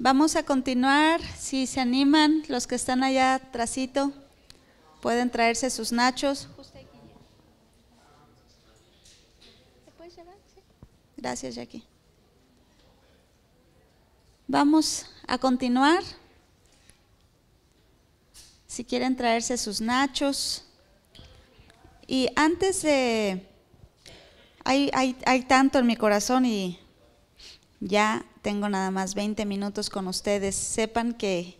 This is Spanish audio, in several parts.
Vamos a continuar, si se animan, los que están allá trasito, pueden traerse sus nachos. Gracias, Jackie. Vamos a continuar. Si quieren traerse sus nachos. Y antes de... Hay, hay tanto en mi corazón y ya tengo nada más 20 minutos con ustedes, sepan que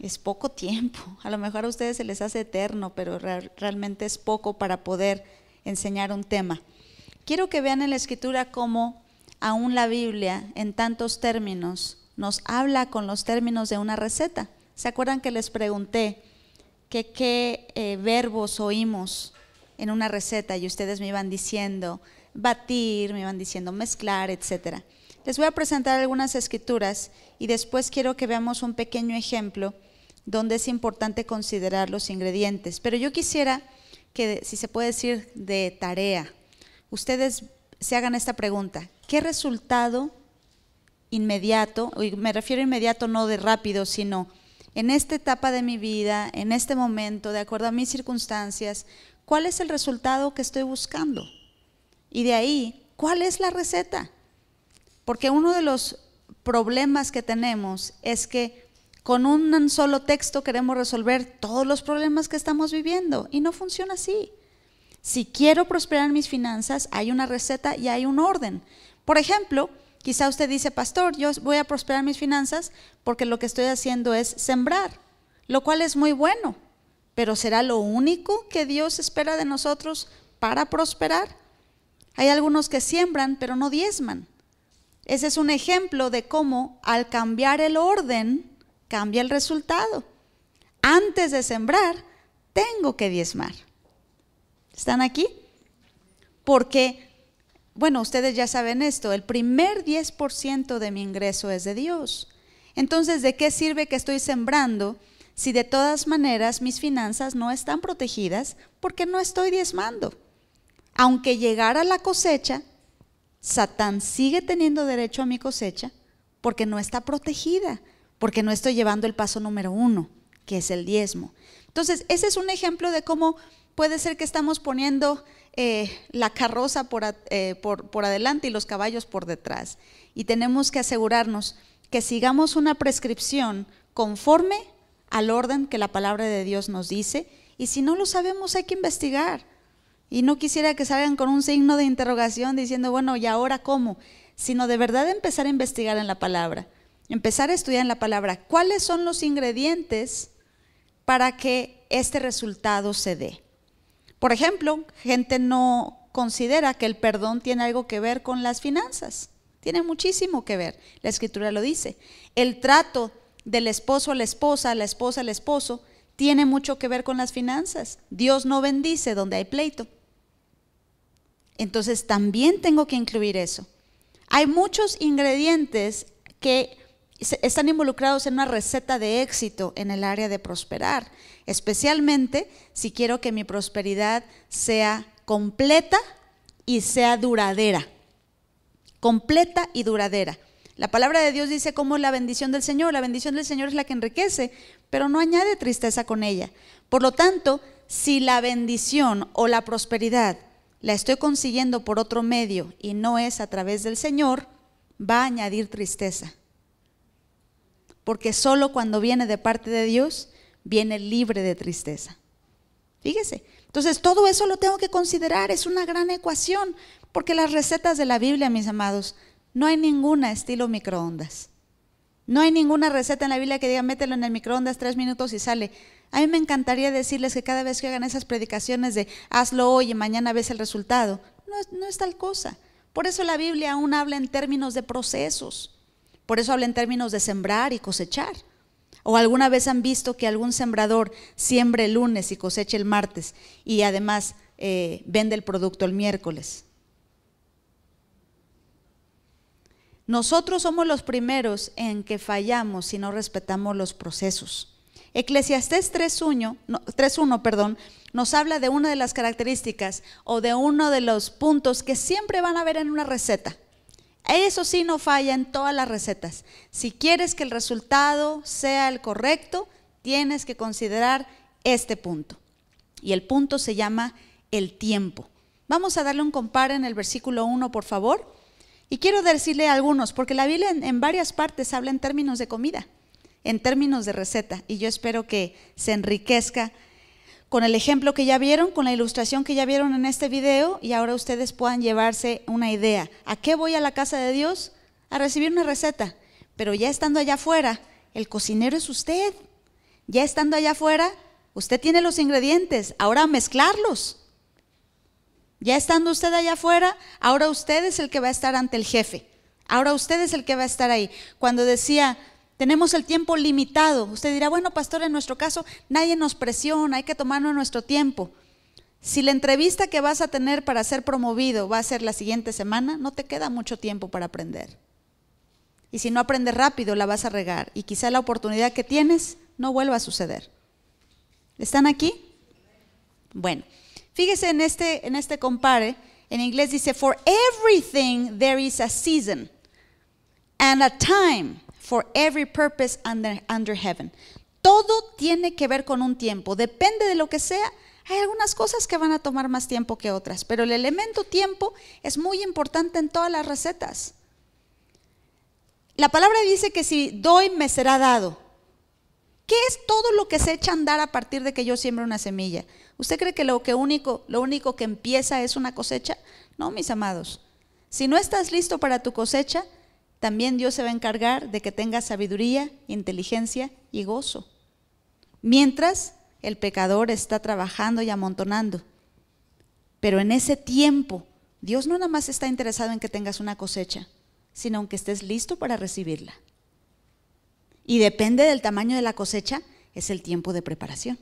es poco tiempo. A lo mejor a ustedes se les hace eterno, pero realmente es poco para poder enseñar un tema. Quiero que vean en la escritura cómo aún la Biblia, en tantos términos, nos habla con los términos de una receta. ¿Se acuerdan que les pregunté qué eh, verbos oímos en una receta y ustedes me iban diciendo batir, me iban diciendo mezclar, etcétera? Les voy a presentar algunas escrituras y después quiero que veamos un pequeño ejemplo donde es importante considerar los ingredientes. Pero yo quisiera que, si se puede decir, de tarea, ustedes se hagan esta pregunta. ¿Qué resultado inmediato, y me refiero inmediato no de rápido, sino en esta etapa de mi vida, en este momento, de acuerdo a mis circunstancias, cuál es el resultado que estoy buscando? Y de ahí, ¿cuál es la receta? Porque uno de los problemas que tenemos es que con un solo texto queremos resolver todos los problemas que estamos viviendo y no funciona así. Si quiero prosperar mis finanzas, hay una receta y hay un orden. Por ejemplo, quizá usted dice, pastor, yo voy a prosperar mis finanzas porque lo que estoy haciendo es sembrar, lo cual es muy bueno, pero ¿será lo único que Dios espera de nosotros para prosperar? Hay algunos que siembran, pero no diezman. Ese es un ejemplo de cómo al cambiar el orden, cambia el resultado. Antes de sembrar, tengo que diezmar. ¿Están aquí? Porque, bueno, ustedes ya saben esto, el primer 10% de mi ingreso es de Dios. Entonces, ¿de qué sirve que estoy sembrando si de todas maneras mis finanzas no están protegidas porque no estoy diezmando? Aunque llegara la cosecha, Satán sigue teniendo derecho a mi cosecha porque no está protegida, porque no estoy llevando el paso número uno, que es el diezmo. Entonces, ese es un ejemplo de cómo puede ser que estamos poniendo eh, la carroza eh, por, por adelante y los caballos por detrás. Y tenemos que asegurarnos que sigamos una prescripción conforme al orden que la palabra de Dios nos dice. Y si no lo sabemos, hay que investigar. Y no quisiera que salgan con un signo de interrogación diciendo, bueno, ¿y ahora cómo? Sino de verdad empezar a investigar en la palabra, empezar a estudiar en la palabra cuáles son los ingredientes para que este resultado se dé. Por ejemplo, gente no considera que el perdón tiene algo que ver con las finanzas. Tiene muchísimo que ver. La escritura lo dice. El trato del esposo a la esposa, la esposa al esposo, tiene mucho que ver con las finanzas. Dios no bendice donde hay pleito. Entonces también tengo que incluir eso. Hay muchos ingredientes que están involucrados en una receta de éxito en el área de prosperar, especialmente si quiero que mi prosperidad sea completa y sea duradera. Completa y duradera. La palabra de Dios dice cómo la bendición del Señor. La bendición del Señor es la que enriquece, pero no añade tristeza con ella. Por lo tanto, si la bendición o la prosperidad la estoy consiguiendo por otro medio y no es a través del Señor, va a añadir tristeza. Porque solo cuando viene de parte de Dios, viene libre de tristeza. Fíjese. Entonces, todo eso lo tengo que considerar, es una gran ecuación, porque las recetas de la Biblia, mis amados, no hay ninguna estilo microondas. No hay ninguna receta en la Biblia que diga mételo en el microondas tres minutos y sale. A mí me encantaría decirles que cada vez que hagan esas predicaciones de hazlo hoy y mañana ves el resultado, no es, tal cosa. Por eso la Biblia aún habla en términos de procesos. Por eso habla en términos de sembrar y cosechar. ¿O alguna vez han visto que algún sembrador siembre el lunes y coseche el martes y además eh, vende el producto el miércoles? Nosotros somos los primeros en que fallamos si no respetamos los procesos. Eclesiastés 3.1 perdón, nos habla de una de las características o de uno de los puntos que siempre van a ver en una receta. Eso sí no falla en todas las recetas. Si quieres que el resultado sea el correcto, tienes que considerar este punto. Y el punto se llama el tiempo. Vamos a darle un compare en el versículo 1, por favor. Y quiero decirle a algunos, porque la Biblia en varias partes habla en términos de comida en términos de receta y yo espero que se enriquezca con el ejemplo que ya vieron, con la ilustración que ya vieron en este video y ahora ustedes puedan llevarse una idea. ¿A qué voy a la casa de Dios? A recibir una receta, pero ya estando allá afuera, el cocinero es usted. Ya estando allá afuera, usted tiene los ingredientes, ahora mezclarlos. Ya estando usted allá afuera, ahora usted es el que va a estar ante el jefe. Ahora usted es el que va a estar ahí. Cuando decía tenemos el tiempo limitado. Usted dirá, bueno, pastor, en nuestro caso nadie nos presiona, hay que tomarnos nuestro tiempo. Si la entrevista que vas a tener para ser promovido va a ser la siguiente semana, no te queda mucho tiempo para aprender. Y si no aprendes rápido, la vas a regar. Y quizá la oportunidad que tienes no vuelva a suceder. ¿Están aquí? Bueno, fíjese en este, en este compare. En inglés dice, for everything there is a season and a time for every purpose under, under heaven. Todo tiene que ver con un tiempo, depende de lo que sea. Hay algunas cosas que van a tomar más tiempo que otras, pero el elemento tiempo es muy importante en todas las recetas. La palabra dice que si doy me será dado. ¿Qué es todo lo que se echa a andar a partir de que yo siembro una semilla? ¿Usted cree que lo, único, lo único que empieza es una cosecha? No, mis amados. Si no estás listo para tu cosecha, también Dios se va a encargar de que tengas sabiduría, inteligencia y gozo. Mientras el pecador está trabajando y amontonando. Pero en ese tiempo, Dios no nada más está interesado en que tengas una cosecha, sino en que estés listo para recibirla. Y depende del tamaño de la cosecha, es el tiempo de preparación.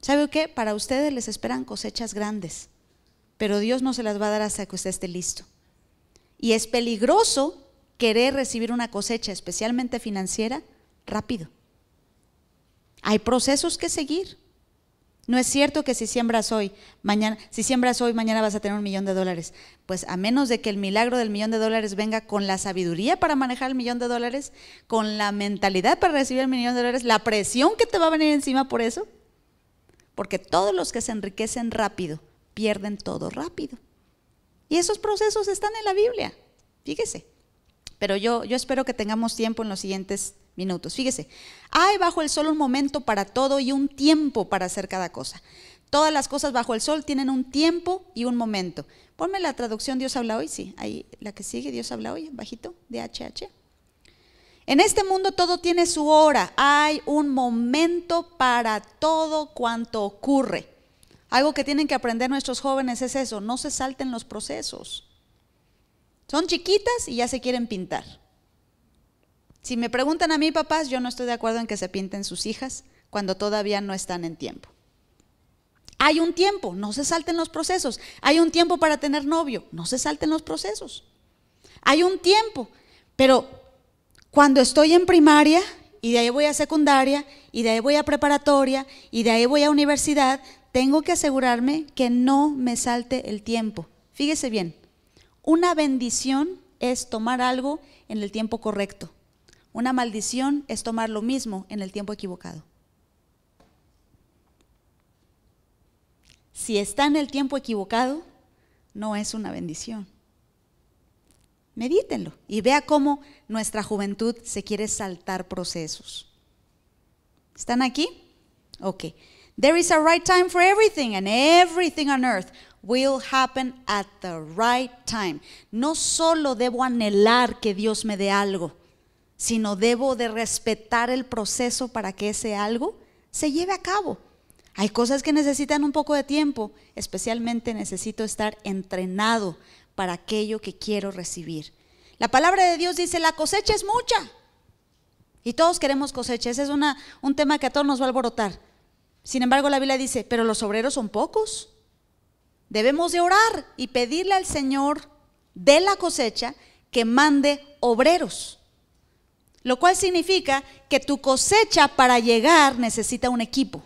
¿Sabe qué? Para ustedes les esperan cosechas grandes, pero Dios no se las va a dar hasta que usted esté listo. Y es peligroso querer recibir una cosecha, especialmente financiera, rápido. Hay procesos que seguir. No es cierto que si siembras hoy, mañana, si siembras hoy, mañana vas a tener un millón de dólares. Pues a menos de que el milagro del millón de dólares venga con la sabiduría para manejar el millón de dólares, con la mentalidad para recibir el millón de dólares, la presión que te va a venir encima por eso. Porque todos los que se enriquecen rápido pierden todo rápido. Y esos procesos están en la Biblia, fíjese. Pero yo, yo espero que tengamos tiempo en los siguientes minutos. Fíjese, hay bajo el sol un momento para todo y un tiempo para hacer cada cosa. Todas las cosas bajo el sol tienen un tiempo y un momento. Ponme la traducción Dios habla hoy, sí, ahí la que sigue, Dios habla hoy, bajito, de HH. En este mundo todo tiene su hora, hay un momento para todo cuanto ocurre. Algo que tienen que aprender nuestros jóvenes es eso, no se salten los procesos. Son chiquitas y ya se quieren pintar. Si me preguntan a mí, papás, yo no estoy de acuerdo en que se pinten sus hijas cuando todavía no están en tiempo. Hay un tiempo, no se salten los procesos. Hay un tiempo para tener novio, no se salten los procesos. Hay un tiempo, pero cuando estoy en primaria y de ahí voy a secundaria y de ahí voy a preparatoria y de ahí voy a universidad, tengo que asegurarme que no me salte el tiempo. Fíjese bien, una bendición es tomar algo en el tiempo correcto. Una maldición es tomar lo mismo en el tiempo equivocado. Si está en el tiempo equivocado, no es una bendición. Medítenlo y vea cómo nuestra juventud se quiere saltar procesos. ¿Están aquí? Ok. There is a right time for everything, and everything on earth will happen at the right time. No solo debo anhelar que Dios me dé algo, sino debo de respetar el proceso para que ese algo se lleve a cabo. Hay cosas que necesitan un poco de tiempo, especialmente necesito estar entrenado para aquello que quiero recibir. La palabra de Dios dice, la cosecha es mucha. Y todos queremos cosecha, ese es un tema que a todos nos va a alborotar. Sin embargo, la Biblia dice, pero los obreros son pocos. Debemos de orar y pedirle al Señor de la cosecha que mande obreros. Lo cual significa que tu cosecha para llegar necesita un equipo.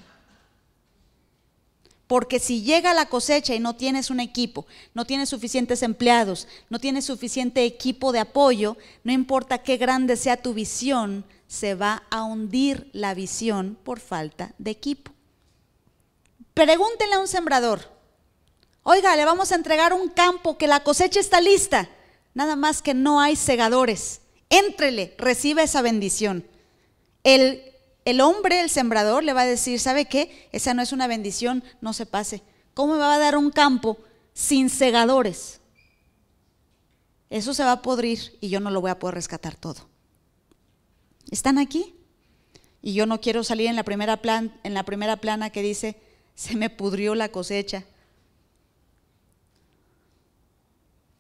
Porque si llega la cosecha y no tienes un equipo, no tienes suficientes empleados, no tienes suficiente equipo de apoyo, no importa qué grande sea tu visión, se va a hundir la visión por falta de equipo. Pregúntenle a un sembrador. Oiga, le vamos a entregar un campo que la cosecha está lista. Nada más que no hay segadores. Éntrele, reciba esa bendición. El, el hombre, el sembrador, le va a decir, ¿sabe qué? Esa no es una bendición, no se pase. ¿Cómo me va a dar un campo sin segadores? Eso se va a podrir y yo no lo voy a poder rescatar todo. ¿Están aquí? Y yo no quiero salir en la primera, en la primera plana que dice, se me pudrió la cosecha.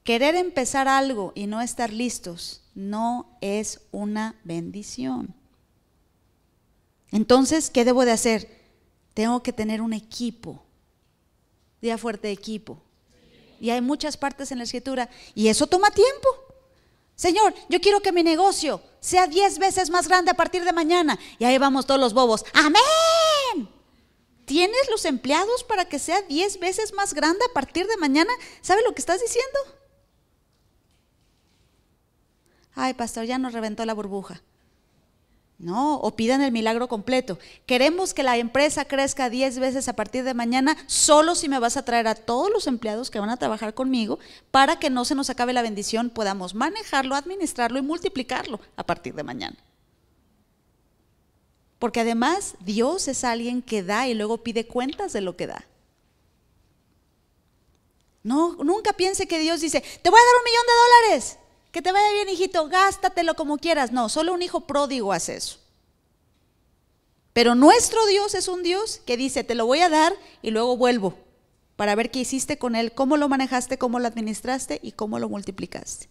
Querer empezar algo y no estar listos no es una bendición. Entonces, ¿qué debo de hacer? Tengo que tener un equipo. Día fuerte equipo. Y hay muchas partes en la escritura y eso toma tiempo. Señor, yo quiero que mi negocio sea 10 veces más grande a partir de mañana. Y ahí vamos todos los bobos. Amén. ¿Tienes los empleados para que sea 10 veces más grande a partir de mañana? ¿Sabe lo que estás diciendo? Ay, pastor, ya nos reventó la burbuja. No, o pidan el milagro completo. Queremos que la empresa crezca 10 veces a partir de mañana, solo si me vas a traer a todos los empleados que van a trabajar conmigo para que no se nos acabe la bendición, podamos manejarlo, administrarlo y multiplicarlo a partir de mañana. Porque además Dios es alguien que da y luego pide cuentas de lo que da. No, nunca piense que Dios dice, te voy a dar un millón de dólares, que te vaya bien hijito, gástatelo como quieras. No, solo un hijo pródigo hace eso. Pero nuestro Dios es un Dios que dice, te lo voy a dar y luego vuelvo para ver qué hiciste con él, cómo lo manejaste, cómo lo administraste y cómo lo multiplicaste.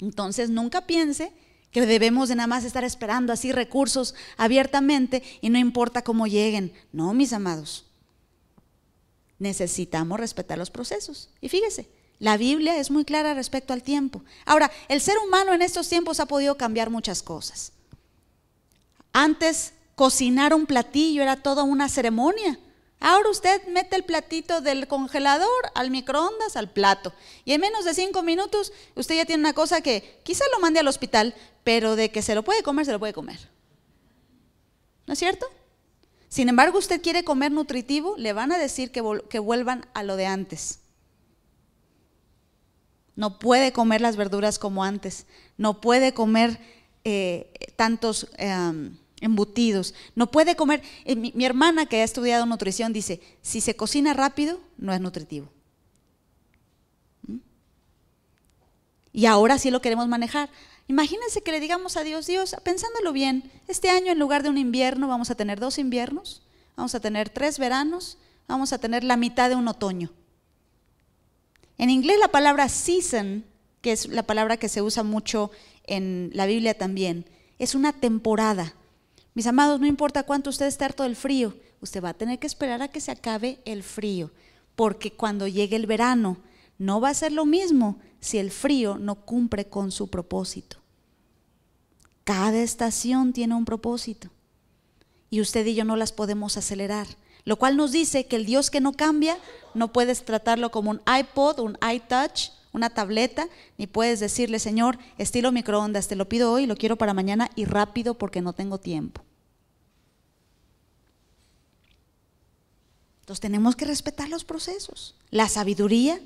Entonces nunca piense que debemos de nada más estar esperando así recursos abiertamente y no importa cómo lleguen. No, mis amados. Necesitamos respetar los procesos. Y fíjese, la Biblia es muy clara respecto al tiempo. Ahora, el ser humano en estos tiempos ha podido cambiar muchas cosas. Antes, cocinar un platillo era toda una ceremonia. Ahora usted mete el platito del congelador al microondas, al plato. Y en menos de cinco minutos usted ya tiene una cosa que quizá lo mande al hospital, pero de que se lo puede comer, se lo puede comer. ¿No es cierto? Sin embargo, usted quiere comer nutritivo, le van a decir que, vuelvan a lo de antes. No puede comer las verduras como antes. No puede comer eh, tantos... Em, embutidos. No puede comer. Eh, mi, hermana que ha estudiado nutrición dice, si se cocina rápido, no es nutritivo. ¿Mm? Y ahora sí lo queremos manejar. Imagínense que le digamos a Dios, Dios, pensándolo bien, este año en lugar de un invierno vamos a tener dos inviernos, vamos a tener tres veranos, vamos a tener la mitad de un otoño. En inglés la palabra season, que es la palabra que se usa mucho en la Biblia también, es una temporada. Mis amados, no importa cuánto usted esté harto del frío, usted va a tener que esperar a que se acabe el frío, porque cuando llegue el verano no va a ser lo mismo si el frío no cumple con su propósito. Cada estación tiene un propósito y usted y yo no las podemos acelerar, lo cual nos dice que el Dios que no cambia no puedes tratarlo como un iPod, un iTouch, una tableta, ni puedes decirle, Señor, estilo microondas, te lo pido hoy, lo quiero para mañana y rápido porque no tengo tiempo. Entonces tenemos que respetar los procesos. La sabiduría,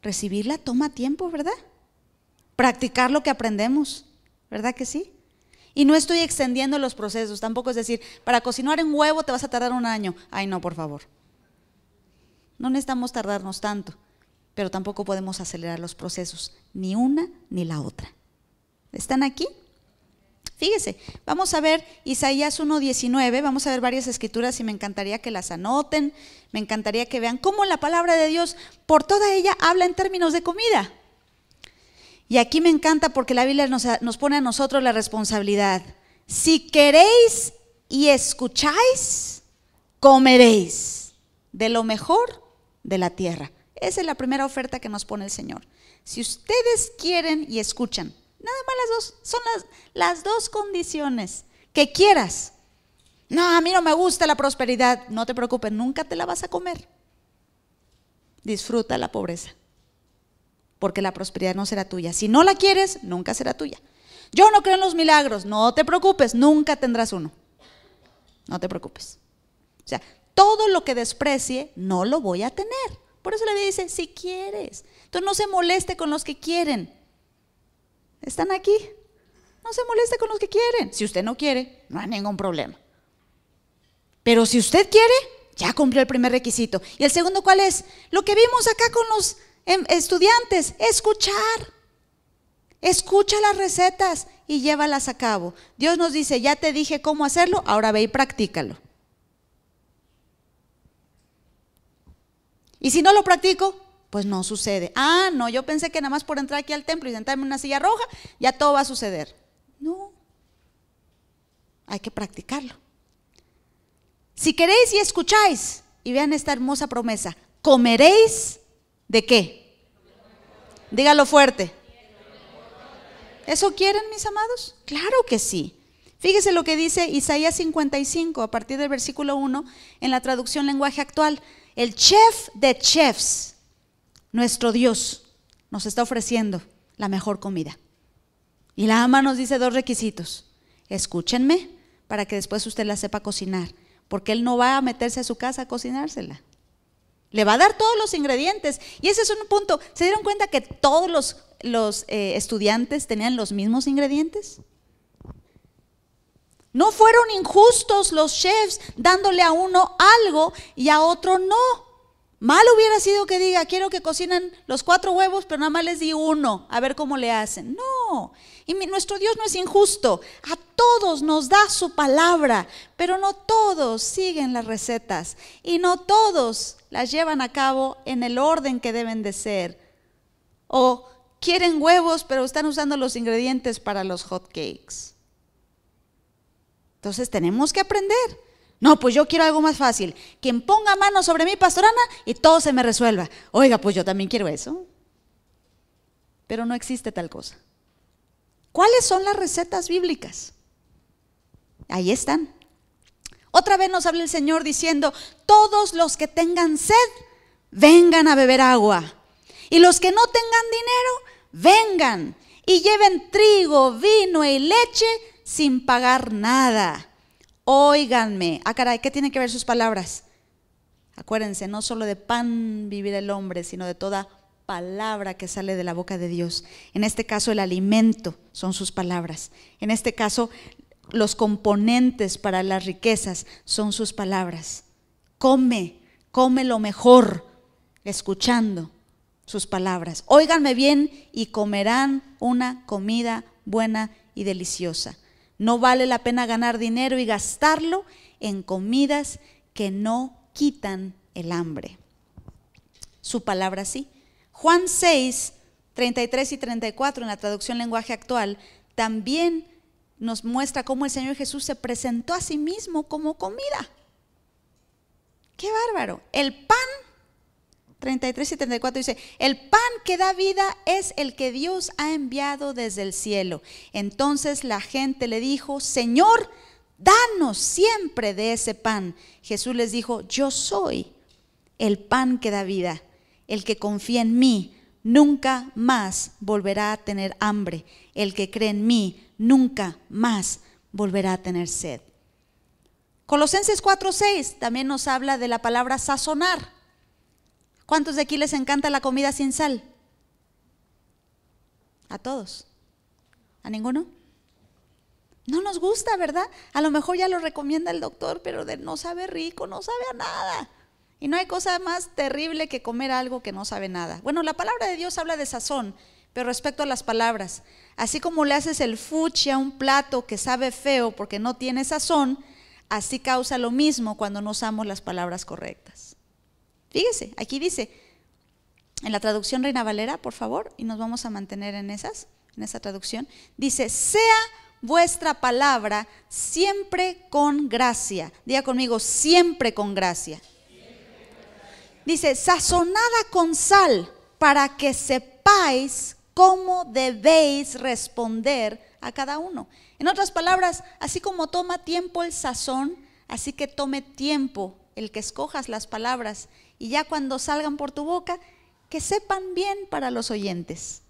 recibirla toma tiempo, ¿verdad? Practicar lo que aprendemos, ¿verdad que sí? Y no estoy extendiendo los procesos, tampoco es decir, para cocinar un huevo te vas a tardar un año. Ay, no, por favor. No necesitamos tardarnos tanto, pero tampoco podemos acelerar los procesos, ni una ni la otra. ¿Están aquí? Fíjese, vamos a ver Isaías 1.19, vamos a ver varias escrituras y me encantaría que las anoten, me encantaría que vean cómo la palabra de Dios por toda ella habla en términos de comida. Y aquí me encanta porque la Biblia nos, nos pone a nosotros la responsabilidad. Si queréis y escucháis, comeréis de lo mejor de la tierra. Esa es la primera oferta que nos pone el Señor. Si ustedes quieren y escuchan, Nada más las dos, son las, las dos condiciones que quieras. No, a mí no me gusta la prosperidad. No te preocupes, nunca te la vas a comer. Disfruta la pobreza, porque la prosperidad no será tuya. Si no la quieres, nunca será tuya. Yo no creo en los milagros, no te preocupes, nunca tendrás uno. No te preocupes. O sea, todo lo que desprecie no lo voy a tener. Por eso le vida dice, si quieres. Entonces no se moleste con los que quieren están aquí. No se moleste con los que quieren. Si usted no quiere, no hay ningún problema. Pero si usted quiere, ya cumplió el primer requisito. ¿Y el segundo cuál es? Lo que vimos acá con los em, estudiantes, escuchar. Escucha las recetas y llévalas a cabo. Dios nos dice, ya te dije cómo hacerlo, ahora ve y practícalo. Y si no lo practico, pues no sucede. Ah, no, yo pensé que nada más por entrar aquí al templo y sentarme en una silla roja, ya todo va a suceder. No. Hay que practicarlo. Si queréis y escucháis, y vean esta hermosa promesa, comeréis de qué? Dígalo fuerte. ¿Eso quieren, mis amados? Claro que sí. Fíjese lo que dice Isaías 55 a partir del versículo 1 en la traducción lenguaje actual. El chef de chefs, nuestro Dios nos está ofreciendo la mejor comida. Y la ama nos dice dos requisitos. Escúchenme para que después usted la sepa cocinar, porque Él no va a meterse a su casa a cocinársela. Le va a dar todos los ingredientes. Y ese es un punto. ¿Se dieron cuenta que todos los, eh, estudiantes tenían los mismos ingredientes? No fueron injustos los chefs dándole a uno algo y a otro no. Mal hubiera sido que diga, quiero que cocinan los cuatro huevos, pero nada más les di uno, a ver cómo le hacen. No, y nuestro Dios no es injusto. A todos nos da su palabra, pero no todos siguen las recetas y no todos las llevan a cabo en el orden que deben de ser. O quieren huevos, pero están usando los ingredientes para los hot cakes. Entonces tenemos que aprender. No, pues yo quiero algo más fácil. Quien ponga mano sobre mi pastorana, y todo se me resuelva. Oiga, pues yo también quiero eso. Pero no existe tal cosa. ¿Cuáles son las recetas bíblicas? Ahí están. Otra vez nos habla el Señor diciendo, todos los que tengan sed, vengan a beber agua. Y los que no tengan dinero, vengan y lleven trigo, vino y leche sin pagar nada óiganme. Ah, caray, ¿qué tienen que ver sus palabras? Acuérdense, no solo de pan vivir el hombre, sino de toda palabra que sale de la boca de Dios. En este caso, el alimento son sus palabras. En este caso, los componentes para las riquezas son sus palabras. Come, come lo mejor, escuchando sus palabras. Óiganme bien y comerán una comida buena y deliciosa. No vale la pena ganar dinero y gastarlo en comidas que no quitan el hambre. Su palabra sí. Juan 6, 33 y 34 en la traducción lenguaje actual también nos muestra cómo el Señor Jesús se presentó a sí mismo como comida. Qué bárbaro. El pan 33 y 34 dice, el pan que da vida es el que Dios ha enviado desde el cielo. Entonces la gente le dijo, Señor, danos siempre de ese pan. Jesús les dijo, yo soy el pan que da vida. El que confía en mí nunca más volverá a tener hambre. El que cree en mí nunca más volverá a tener sed. Colosenses 4:6 también nos habla de la palabra sazonar. ¿Cuántos de aquí les encanta la comida sin sal? A todos. ¿A ninguno? No nos gusta, ¿verdad? A lo mejor ya lo recomienda el doctor, pero de no sabe rico, no sabe a nada. Y no hay cosa más terrible que comer algo que no sabe nada. Bueno, la palabra de Dios habla de sazón, pero respecto a las palabras, así como le haces el fuchi a un plato que sabe feo porque no tiene sazón, así causa lo mismo cuando no usamos las palabras correctas. Fíjese, aquí dice, en la traducción Reina Valera, por favor, y nos vamos a mantener en esas, en esa traducción, dice, sea vuestra palabra siempre con gracia. Diga conmigo, siempre con gracia. Dice, sazonada con sal, para que sepáis cómo debéis responder a cada uno. En otras palabras, así como toma tiempo el sazón, así que tome tiempo el que escojas las palabras y ya cuando salgan por tu boca, que sepan bien para los oyentes.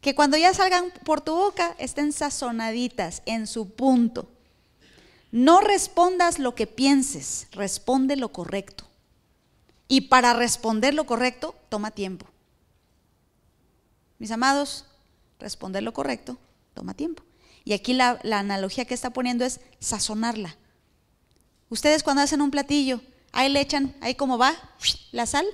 Que cuando ya salgan por tu boca estén sazonaditas en su punto. No respondas lo que pienses, responde lo correcto. Y para responder lo correcto, toma tiempo. Mis amados, responder lo correcto toma tiempo. Y aquí la, analogía que está poniendo es sazonarla. Ustedes cuando hacen un platillo, ahí le echan, ahí como va, la sal,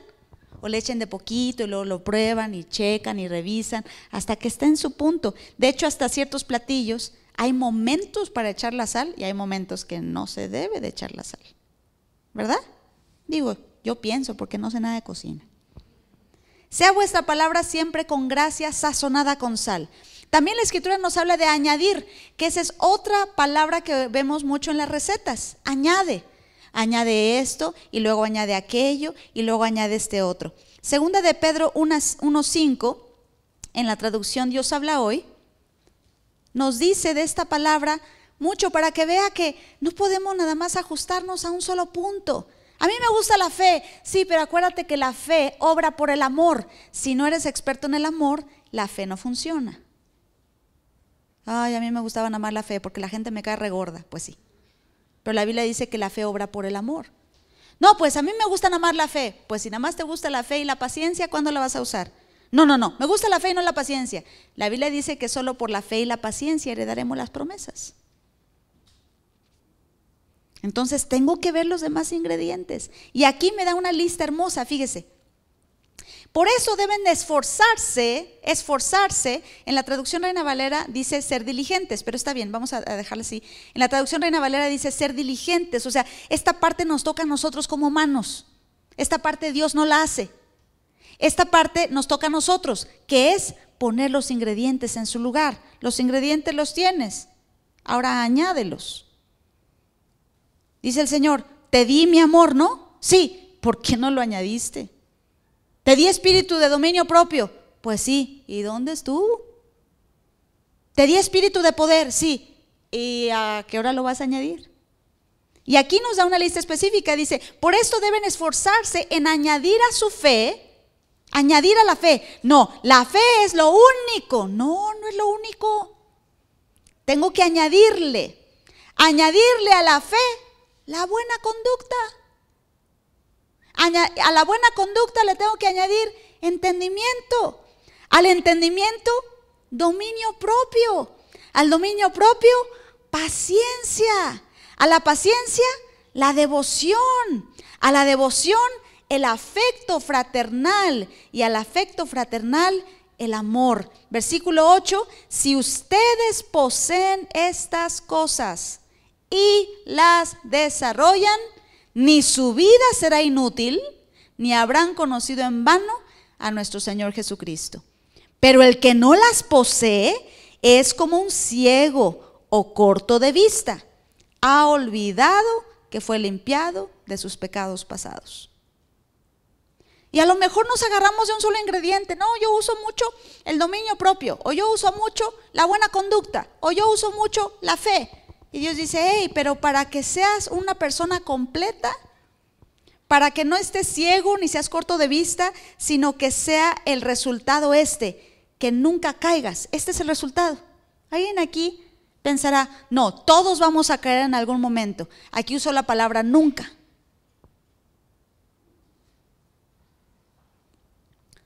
o le echen de poquito y luego lo prueban y checan y revisan hasta que esté en su punto. De hecho, hasta ciertos platillos hay momentos para echar la sal y hay momentos que no se debe de echar la sal. ¿Verdad? Digo, yo pienso porque no sé nada de cocina. Sea vuestra palabra siempre con gracia, sazonada con sal. También la escritura nos habla de añadir, que esa es otra palabra que vemos mucho en las recetas. Añade añade esto y luego añade aquello y luego añade este otro. Segunda de Pedro 1.5, en la traducción Dios habla hoy, nos dice de esta palabra mucho para que vea que no podemos nada más ajustarnos a un solo punto. A mí me gusta la fe, sí, pero acuérdate que la fe obra por el amor. Si no eres experto en el amor, la fe no funciona. Ay, a mí me gustaba amar la fe porque la gente me cae regorda, pues sí. Pero la Biblia dice que la fe obra por el amor. No, pues a mí me gusta amar la fe. Pues si nada más te gusta la fe y la paciencia, ¿cuándo la vas a usar? No, no, no. Me gusta la fe y no la paciencia. La Biblia dice que solo por la fe y la paciencia heredaremos las promesas. Entonces tengo que ver los demás ingredientes. Y aquí me da una lista hermosa, fíjese. Por eso deben esforzarse, esforzarse. En la traducción Reina Valera dice ser diligentes, pero está bien, vamos a, dejarla dejarlo así. En la traducción Reina Valera dice ser diligentes, o sea, esta parte nos toca a nosotros como humanos. Esta parte Dios no la hace. Esta parte nos toca a nosotros, que es poner los ingredientes en su lugar. Los ingredientes los tienes, ahora añádelos. Dice el Señor, te di mi amor, ¿no? Sí, ¿por qué no lo añadiste? Te di espíritu de dominio propio. Pues sí, ¿y dónde estuvo? Te di espíritu de poder, sí. ¿Y a qué hora lo vas a añadir? Y aquí nos da una lista específica, dice, por esto deben esforzarse en añadir a su fe, añadir a la fe. No, la fe es lo único, no, no es lo único. Tengo que añadirle, añadirle a la fe la buena conducta a la buena conducta le tengo que añadir entendimiento. Al entendimiento, dominio propio. Al dominio propio, paciencia. A la paciencia, la devoción. A la devoción, el afecto fraternal. Y al afecto fraternal, el amor. Versículo 8, si ustedes poseen estas cosas y las desarrollan, ni su vida será inútil, ni habrán conocido en vano a nuestro Señor Jesucristo. Pero el que no las posee es como un ciego o corto de vista. Ha olvidado que fue limpiado de sus pecados pasados. Y a lo mejor nos agarramos de un solo ingrediente. No, yo uso mucho el dominio propio, o yo uso mucho la buena conducta, o yo uso mucho la fe, y Dios dice, hey, pero para que seas una persona completa, para que no estés ciego ni seas corto de vista, sino que sea el resultado este, que nunca caigas. Este es el resultado. Alguien aquí pensará, no, todos vamos a caer en algún momento. Aquí uso la palabra nunca.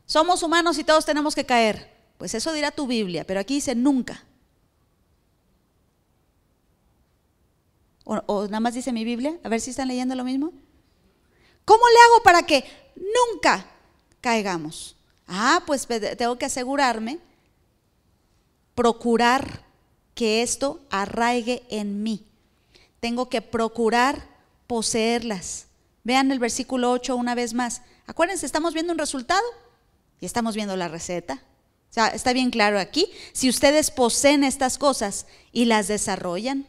Somos humanos y todos tenemos que caer. Pues eso dirá tu Biblia, pero aquí dice nunca. O, nada más dice mi Biblia, a ver si están leyendo lo mismo. ¿Cómo le hago para que nunca caigamos? Ah, pues tengo que asegurarme, procurar que esto arraigue en mí. Tengo que procurar poseerlas. Vean el versículo 8 una vez más. Acuérdense, estamos viendo un resultado y estamos viendo la receta. O sea, está bien claro aquí. Si ustedes poseen estas cosas y las desarrollan,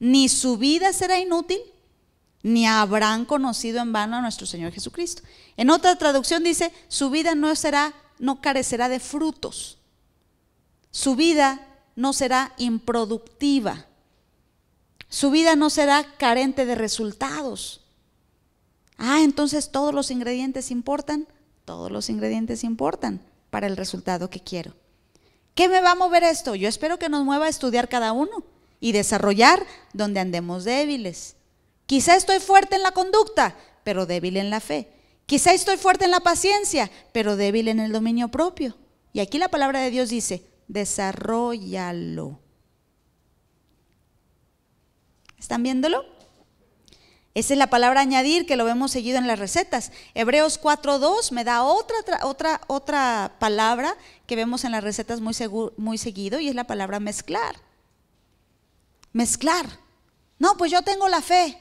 ni su vida será inútil, ni habrán conocido en vano a nuestro Señor Jesucristo. En otra traducción dice, su vida no será, no carecerá de frutos. Su vida no será improductiva. Su vida no será carente de resultados. Ah, entonces todos los ingredientes importan. Todos los ingredientes importan para el resultado que quiero. ¿Qué me va a mover esto? Yo espero que nos mueva a estudiar cada uno y desarrollar donde andemos débiles. Quizá estoy fuerte en la conducta, pero débil en la fe. Quizá estoy fuerte en la paciencia, pero débil en el dominio propio. Y aquí la palabra de Dios dice, desarrollalo. ¿Están viéndolo? Esa es la palabra añadir que lo vemos seguido en las recetas. Hebreos 4.2 me da otra, otra, otra palabra que vemos en las recetas muy, muy seguido y es la palabra mezclar mezclar. No, pues yo tengo la fe.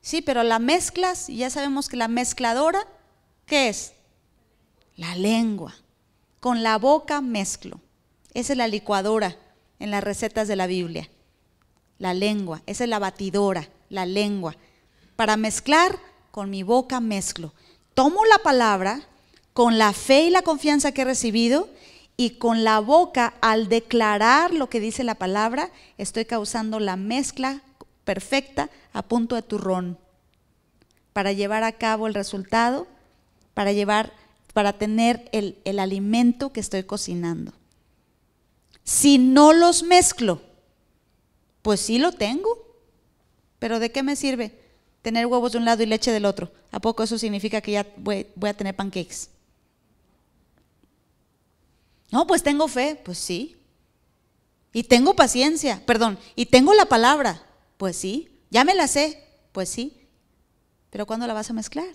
Sí, pero la mezclas, y ya sabemos que la mezcladora, ¿qué es? La lengua. Con la boca mezclo. Esa es la licuadora en las recetas de la Biblia. La lengua, esa es la batidora, la lengua. Para mezclar, con mi boca mezclo. Tomo la palabra con la fe y la confianza que he recibido y con la boca, al declarar lo que dice la palabra, estoy causando la mezcla perfecta a punto de turrón para llevar a cabo el resultado, para llevar, para tener el, alimento que estoy cocinando. Si no los mezclo, pues sí lo tengo, pero ¿de qué me sirve tener huevos de un lado y leche del otro? ¿A poco eso significa que ya voy, voy a tener pancakes? No, pues tengo fe, pues sí. Y tengo paciencia, perdón, y tengo la palabra, pues sí. Ya me la sé, pues sí. Pero ¿cuándo la vas a mezclar?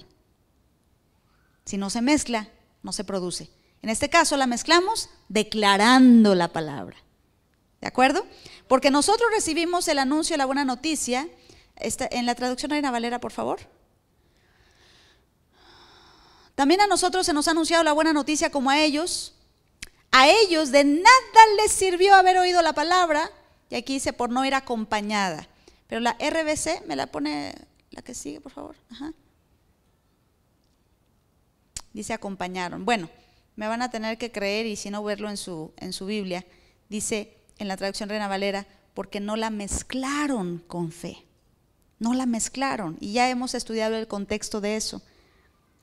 Si no se mezcla, no se produce. En este caso la mezclamos declarando la palabra. ¿De acuerdo? Porque nosotros recibimos el anuncio de la buena noticia. en la traducción Reina Valera, por favor. También a nosotros se nos ha anunciado la buena noticia como a ellos, a ellos de nada les sirvió haber oído la palabra, y aquí dice por no ir acompañada. Pero la RBC, ¿me la pone la que sigue, por favor? Dice acompañaron. Bueno, me van a tener que creer y si no verlo en su, en su Biblia. Dice en la traducción Reina Valera, porque no la mezclaron con fe. No la mezclaron. Y ya hemos estudiado el contexto de eso.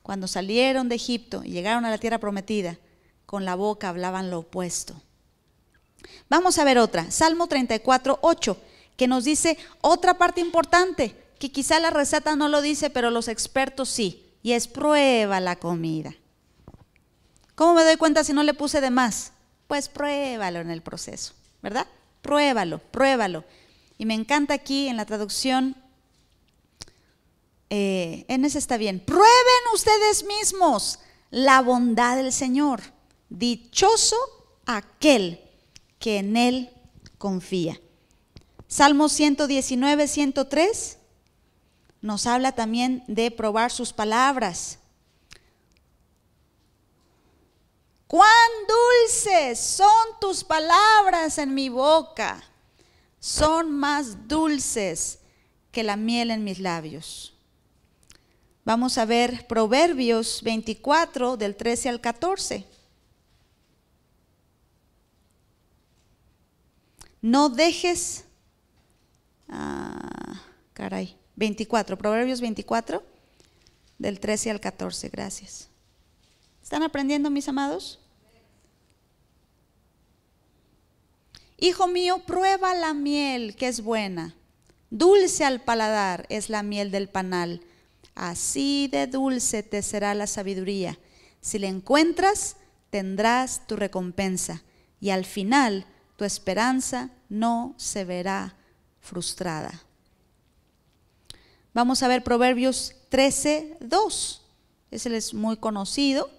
Cuando salieron de Egipto y llegaron a la tierra prometida, con la boca hablaban lo opuesto. Vamos a ver otra, Salmo 34, 8, que nos dice otra parte importante, que quizá la receta no lo dice, pero los expertos sí, y es prueba la comida. ¿Cómo me doy cuenta si no le puse de más? Pues pruébalo en el proceso, ¿verdad? Pruébalo, pruébalo. Y me encanta aquí en la traducción, eh, en ese está bien, prueben ustedes mismos la bondad del Señor. Dichoso aquel que en Él confía. Salmo 119, 103 nos habla también de probar sus palabras. Cuán dulces son tus palabras en mi boca. Son más dulces que la miel en mis labios. Vamos a ver Proverbios 24 del 13 al 14. No dejes, ah, caray, 24, Proverbios 24, del 13 al 14, gracias. ¿Están aprendiendo, mis amados? Hijo mío, prueba la miel que es buena. Dulce al paladar es la miel del panal. Así de dulce te será la sabiduría. Si la encuentras, tendrás tu recompensa. Y al final tu esperanza no se verá frustrada. Vamos a ver Proverbios 13, 2. Ese es muy conocido.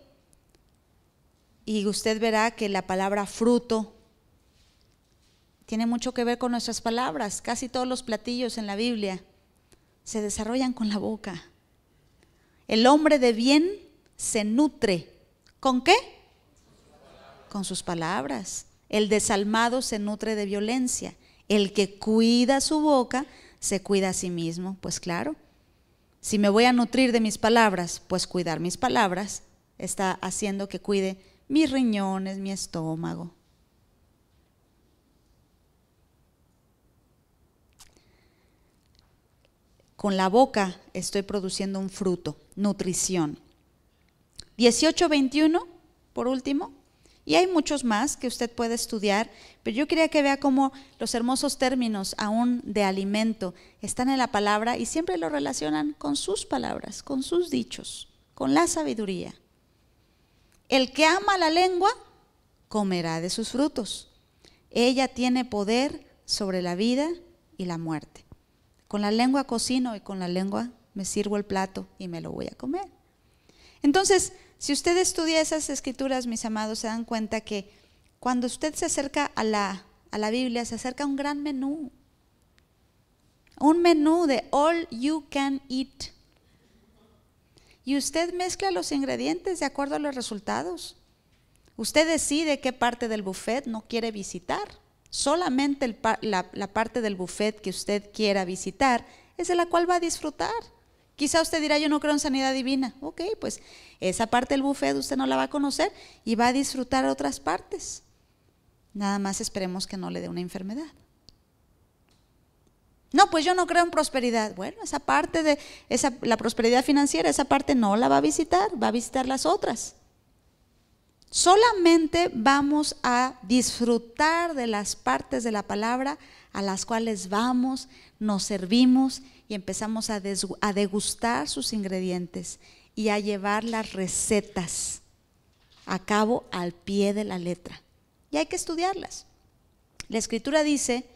Y usted verá que la palabra fruto tiene mucho que ver con nuestras palabras. Casi todos los platillos en la Biblia se desarrollan con la boca. El hombre de bien se nutre. ¿Con qué? Con sus palabras. El desalmado se nutre de violencia. El que cuida su boca se cuida a sí mismo. Pues claro, si me voy a nutrir de mis palabras, pues cuidar mis palabras está haciendo que cuide mis riñones, mi estómago. Con la boca estoy produciendo un fruto, nutrición. 18-21, por último. Y hay muchos más que usted puede estudiar, pero yo quería que vea cómo los hermosos términos aún de alimento están en la palabra y siempre lo relacionan con sus palabras, con sus dichos, con la sabiduría. El que ama la lengua comerá de sus frutos. Ella tiene poder sobre la vida y la muerte. Con la lengua cocino y con la lengua me sirvo el plato y me lo voy a comer. Entonces, si usted estudia esas escrituras, mis amados, se dan cuenta que cuando usted se acerca a la, a la Biblia, se acerca a un gran menú. Un menú de all you can eat. Y usted mezcla los ingredientes de acuerdo a los resultados. Usted decide qué parte del buffet no quiere visitar. Solamente la, la parte del buffet que usted quiera visitar es de la cual va a disfrutar. Quizá usted dirá, yo no creo en sanidad divina. Ok, pues esa parte del buffet usted no la va a conocer y va a disfrutar otras partes. Nada más esperemos que no le dé una enfermedad. No, pues yo no creo en prosperidad. Bueno, esa parte de la prosperidad financiera, esa parte no la va a visitar, va a visitar las otras. Solamente vamos a disfrutar de las partes de la palabra a las cuales vamos, nos servimos y empezamos a, degustar sus ingredientes y a llevar las recetas a cabo al pie de la letra. Y hay que estudiarlas. La escritura dice,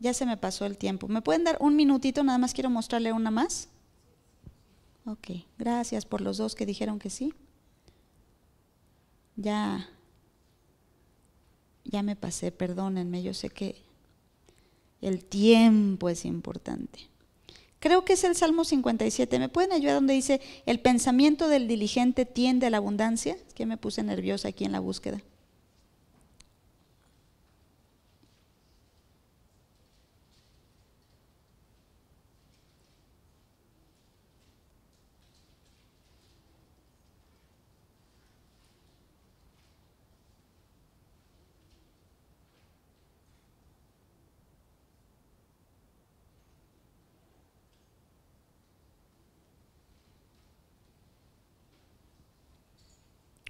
ya se me pasó el tiempo, ¿me pueden dar un minutito? Nada más quiero mostrarle una más. Ok, gracias por los dos que dijeron que sí. Ya, ya me pasé, perdónenme, yo sé que el tiempo es importante. Creo que es el Salmo 57. ¿Me pueden ayudar donde dice, el pensamiento del diligente tiende a la abundancia? Es que me puse nerviosa aquí en la búsqueda.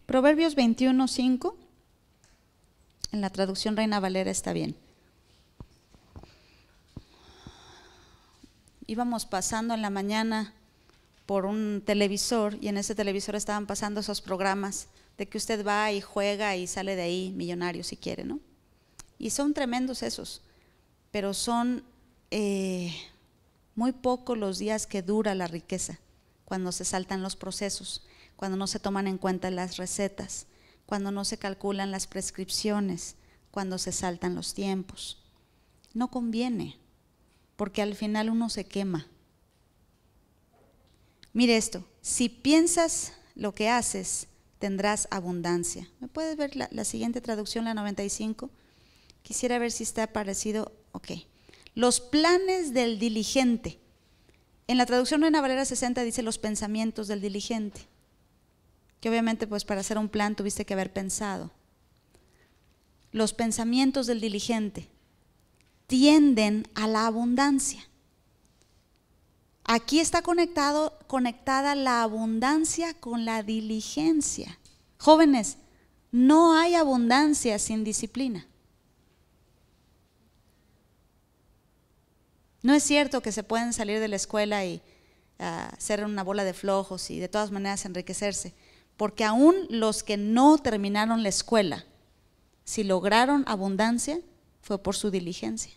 Proverbios 21.5, en la traducción Reina Valera está bien. Íbamos pasando en la mañana por un televisor y en ese televisor estaban pasando esos programas de que usted va y juega y sale de ahí millonario si quiere, ¿no? Y son tremendos esos, pero son eh, muy pocos los días que dura la riqueza, cuando se saltan los procesos cuando no se toman en cuenta las recetas, cuando no se calculan las prescripciones, cuando se saltan los tiempos. No conviene, porque al final uno se quema. Mire esto, si piensas lo que haces, tendrás abundancia. ¿Me puedes ver la, siguiente traducción, la 95? Quisiera ver si está parecido. Ok. Los planes del diligente. En la traducción de Valera 60 dice los pensamientos del diligente obviamente pues para hacer un plan tuviste que haber pensado. Los pensamientos del diligente tienden a la abundancia. Aquí está conectado, conectada la abundancia con la diligencia. Jóvenes, no hay abundancia sin disciplina. No es cierto que se pueden salir de la escuela y hacer ah, ser una bola de flojos y de todas maneras enriquecerse porque aún los que no terminaron la escuela, si lograron abundancia, fue por su diligencia.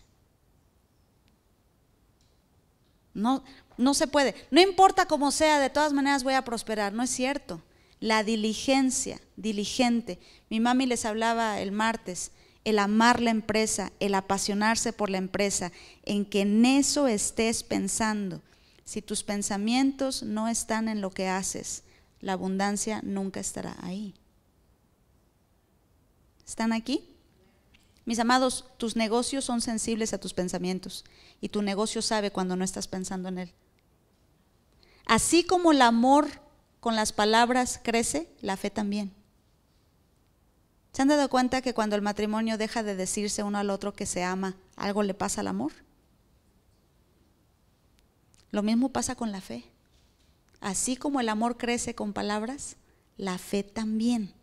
No, no se puede. No importa cómo sea, de todas maneras voy a prosperar. No es cierto. La diligencia, diligente. Mi mami les hablaba el martes, el amar la empresa, el apasionarse por la empresa, en que en eso estés pensando. Si tus pensamientos no están en lo que haces, la abundancia nunca estará ahí. ¿Están aquí? Mis amados, tus negocios son sensibles a tus pensamientos y tu negocio sabe cuando no estás pensando en él. Así como el amor con las palabras crece, la fe también. ¿Se han dado cuenta que cuando el matrimonio deja de decirse uno al otro que se ama, algo le pasa al amor? Lo mismo pasa con la fe. Así como el amor crece con palabras, la fe también.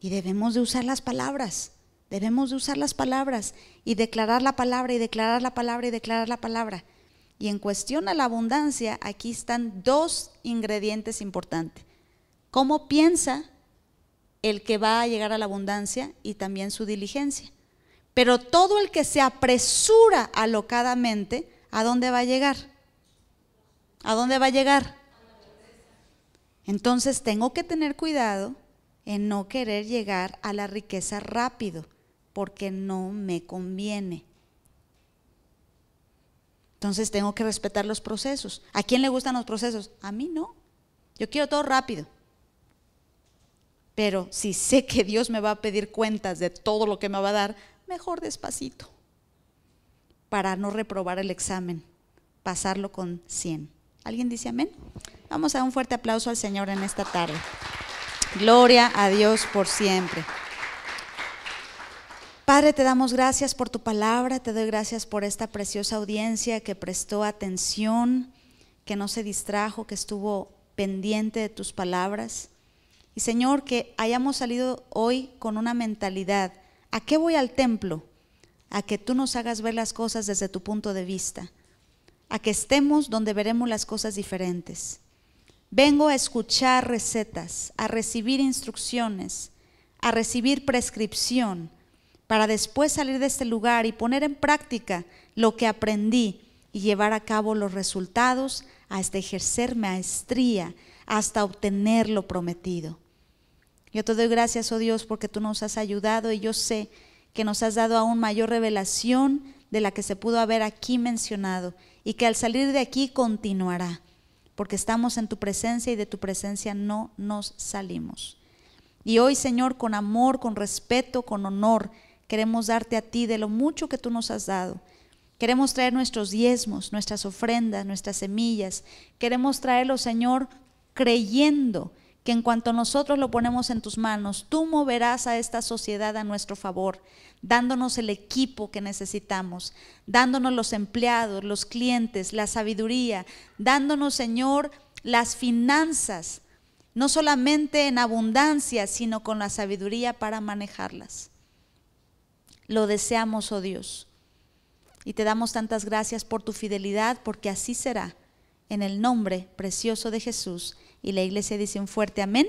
Y debemos de usar las palabras, debemos de usar las palabras y declarar la palabra y declarar la palabra y declarar la palabra. Y en cuestión a la abundancia, aquí están dos ingredientes importantes. Cómo piensa el que va a llegar a la abundancia y también su diligencia. Pero todo el que se apresura alocadamente, ¿a dónde va a llegar? ¿A dónde va a llegar? Entonces tengo que tener cuidado en no querer llegar a la riqueza rápido, porque no me conviene. Entonces tengo que respetar los procesos. ¿A quién le gustan los procesos? A mí no. Yo quiero todo rápido. Pero si sé que Dios me va a pedir cuentas de todo lo que me va a dar, mejor despacito, para no reprobar el examen, pasarlo con 100. ¿Alguien dice amén? Vamos a dar un fuerte aplauso al Señor en esta tarde. Gloria a Dios por siempre. Padre, te damos gracias por tu palabra, te doy gracias por esta preciosa audiencia que prestó atención, que no se distrajo, que estuvo pendiente de tus palabras. Y Señor, que hayamos salido hoy con una mentalidad, ¿a qué voy al templo? A que tú nos hagas ver las cosas desde tu punto de vista, a que estemos donde veremos las cosas diferentes. Vengo a escuchar recetas, a recibir instrucciones, a recibir prescripción, para después salir de este lugar y poner en práctica lo que aprendí y llevar a cabo los resultados hasta ejercer maestría, hasta obtener lo prometido. Yo te doy gracias, oh Dios, porque tú nos has ayudado y yo sé que nos has dado aún mayor revelación de la que se pudo haber aquí mencionado y que al salir de aquí continuará porque estamos en tu presencia y de tu presencia no nos salimos. Y hoy, Señor, con amor, con respeto, con honor, queremos darte a ti de lo mucho que tú nos has dado. Queremos traer nuestros diezmos, nuestras ofrendas, nuestras semillas. Queremos traerlo, Señor, creyendo que en cuanto nosotros lo ponemos en tus manos, tú moverás a esta sociedad a nuestro favor dándonos el equipo que necesitamos, dándonos los empleados, los clientes, la sabiduría, dándonos, Señor, las finanzas, no solamente en abundancia, sino con la sabiduría para manejarlas. Lo deseamos, oh Dios. Y te damos tantas gracias por tu fidelidad, porque así será, en el nombre precioso de Jesús. Y la iglesia dice un fuerte amén.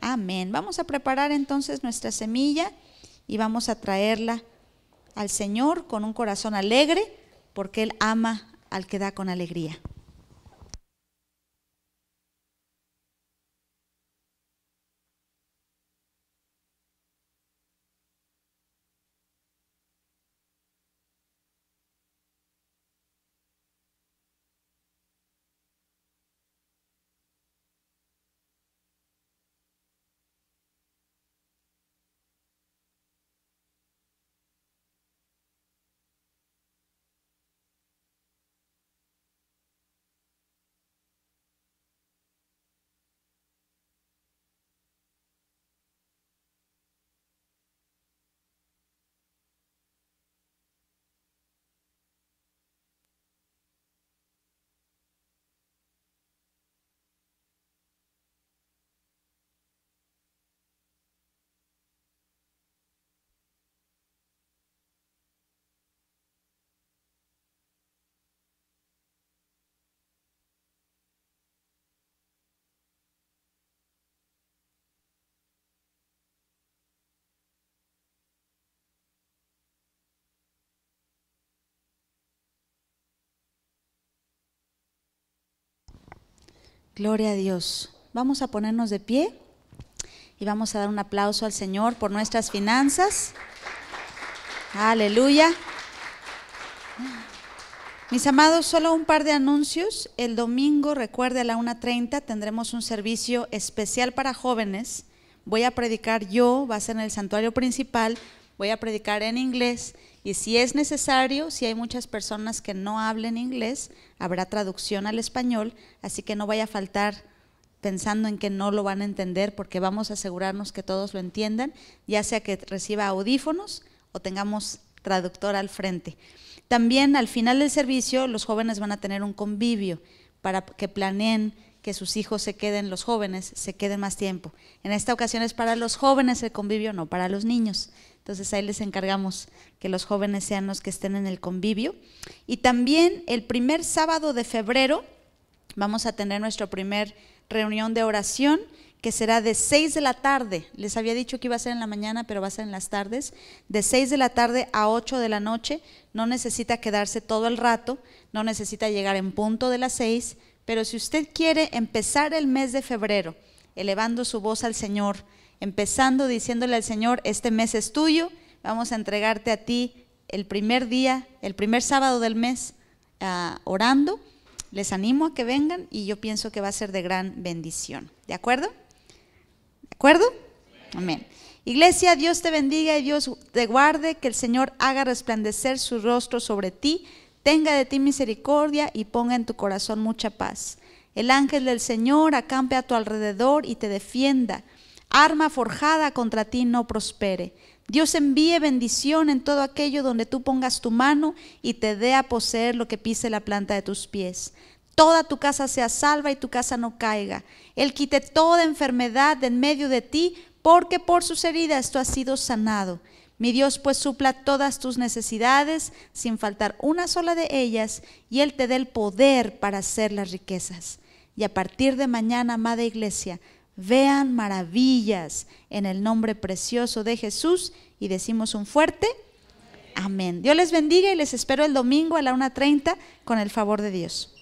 Amén. Vamos a preparar entonces nuestra semilla y vamos a traerla al Señor con un corazón alegre, porque Él ama al que da con alegría. Gloria a Dios. Vamos a ponernos de pie y vamos a dar un aplauso al Señor por nuestras finanzas. Aleluya. Mis amados, solo un par de anuncios. El domingo, recuerde, a la 1.30 tendremos un servicio especial para jóvenes. Voy a predicar yo, va a ser en el santuario principal, voy a predicar en inglés y si es necesario, si hay muchas personas que no hablen inglés, habrá traducción al español, así que no vaya a faltar pensando en que no lo van a entender porque vamos a asegurarnos que todos lo entiendan, ya sea que reciba audífonos o tengamos traductor al frente. También al final del servicio los jóvenes van a tener un convivio para que planeen que sus hijos se queden, los jóvenes se queden más tiempo. En esta ocasión es para los jóvenes el convivio, no para los niños. Entonces ahí les encargamos que los jóvenes sean los que estén en el convivio. Y también el primer sábado de febrero vamos a tener nuestra primera reunión de oración que será de 6 de la tarde. Les había dicho que iba a ser en la mañana, pero va a ser en las tardes. De 6 de la tarde a 8 de la noche. No necesita quedarse todo el rato, no necesita llegar en punto de las 6, pero si usted quiere empezar el mes de febrero elevando su voz al Señor, empezando diciéndole al Señor, este mes es tuyo, vamos a entregarte a ti el primer día, el primer sábado del mes, ah, orando. Les animo a que vengan y yo pienso que va a ser de gran bendición. ¿De acuerdo? ¿De acuerdo? Amén. Iglesia, Dios te bendiga y Dios te guarde, que el Señor haga resplandecer su rostro sobre ti, tenga de ti misericordia y ponga en tu corazón mucha paz. El ángel del Señor acampe a tu alrededor y te defienda. Arma forjada contra ti no prospere. Dios envíe bendición en todo aquello donde tú pongas tu mano y te dé a poseer lo que pise la planta de tus pies. Toda tu casa sea salva y tu casa no caiga. Él quite toda enfermedad de en medio de ti, porque por sus heridas tú has sido sanado. Mi Dios pues supla todas tus necesidades sin faltar una sola de ellas, y Él te dé el poder para hacer las riquezas. Y a partir de mañana, amada iglesia, vean maravillas en el nombre precioso de Jesús y decimos un fuerte amén. Dios les bendiga y les espero el domingo a la 1.30 con el favor de Dios.